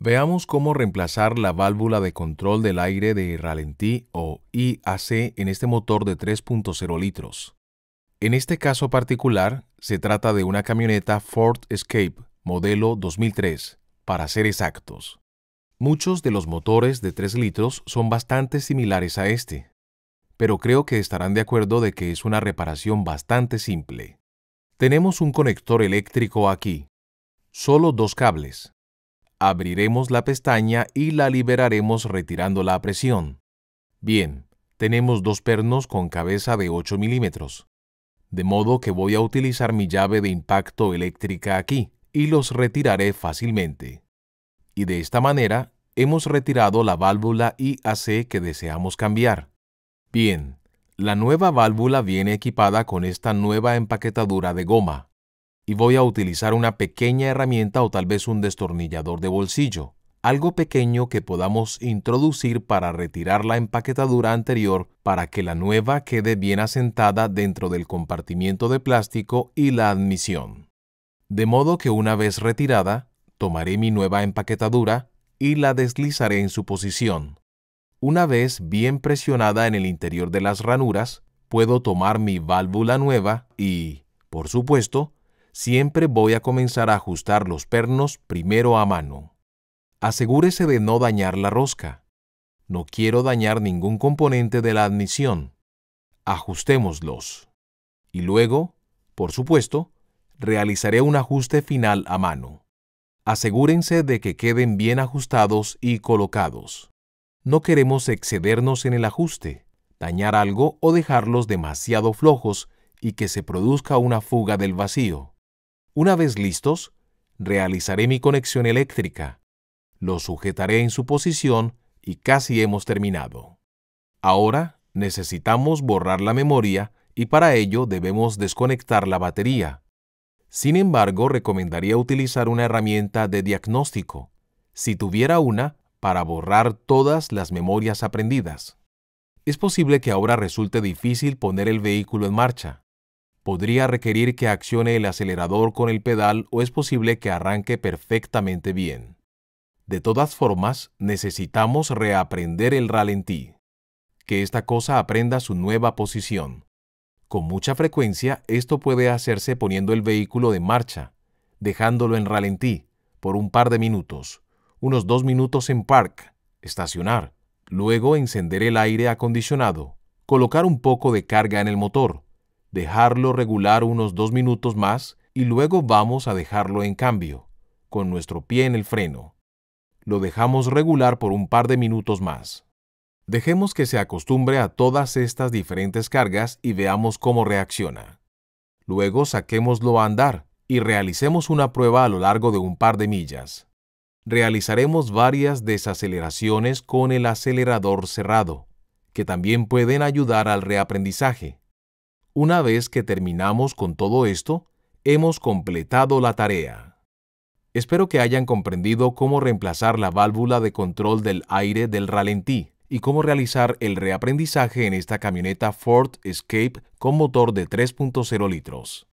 Veamos cómo reemplazar la válvula de control del aire de ralentí o IAC en este motor de 3.0 litros. En este caso particular, se trata de una camioneta Ford Escape modelo 2003, para ser exactos. Muchos de los motores de 3 litros son bastante similares a este, pero creo que estarán de acuerdo de que es una reparación bastante simple. Tenemos un conector eléctrico aquí, solo dos cables, abriremos la pestaña y la liberaremos retirando la presión. Bien, tenemos dos pernos con cabeza de 8 milímetros. De modo que voy a utilizar mi llave de impacto eléctrica aquí y los retiraré fácilmente. Y de esta manera hemos retirado la válvula IAC que deseamos cambiar. Bien, la nueva válvula viene equipada con esta nueva empaquetadura de goma y voy a utilizar una pequeña herramienta o tal vez un destornillador de bolsillo, algo pequeño que podamos introducir para retirar la empaquetadura anterior para que la nueva quede bien asentada dentro del compartimiento de plástico y la admisión. De modo que una vez retirada, tomaré mi nueva empaquetadura y la deslizaré en su posición. Una vez bien presionada en el interior de las ranuras, puedo tomar mi válvula nueva y, por supuesto, siempre voy a comenzar a ajustar los pernos primero a mano. Asegúrese de no dañar la rosca. No quiero dañar ningún componente de la admisión. Ajustémoslos. Y luego, por supuesto, realizaré un ajuste final a mano. Asegúrense de que queden bien ajustados y colocados. No queremos excedernos en el ajuste, dañar algo o dejarlos demasiado flojos y que se produzca una fuga del vacío. Una vez listos, realizaré mi conexión eléctrica. Lo sujetaré en su posición y casi hemos terminado. Ahora necesitamos borrar la memoria y para ello debemos desconectar la batería. Sin embargo, recomendaría utilizar una herramienta de diagnóstico, si tuviera una, para borrar todas las memorias aprendidas. Es posible que ahora resulte difícil poner el vehículo en marcha podría requerir que accione el acelerador con el pedal o es posible que arranque perfectamente bien. De todas formas, necesitamos reaprender el ralentí. Que esta cosa aprenda su nueva posición. Con mucha frecuencia esto puede hacerse poniendo el vehículo de marcha, dejándolo en ralentí, por un par de minutos, unos dos minutos en park, estacionar, luego encender el aire acondicionado, colocar un poco de carga en el motor, dejarlo regular unos dos minutos más y luego vamos a dejarlo en cambio, con nuestro pie en el freno. Lo dejamos regular por un par de minutos más. Dejemos que se acostumbre a todas estas diferentes cargas y veamos cómo reacciona. Luego saquémoslo a andar y realicemos una prueba a lo largo de un par de millas. Realizaremos varias desaceleraciones con el acelerador cerrado, que también pueden ayudar al reaprendizaje una vez que terminamos con todo esto, hemos completado la tarea. Espero que hayan comprendido cómo reemplazar la válvula de control del aire del ralentí y cómo realizar el reaprendizaje en esta camioneta Ford Escape con motor de 3.0 litros.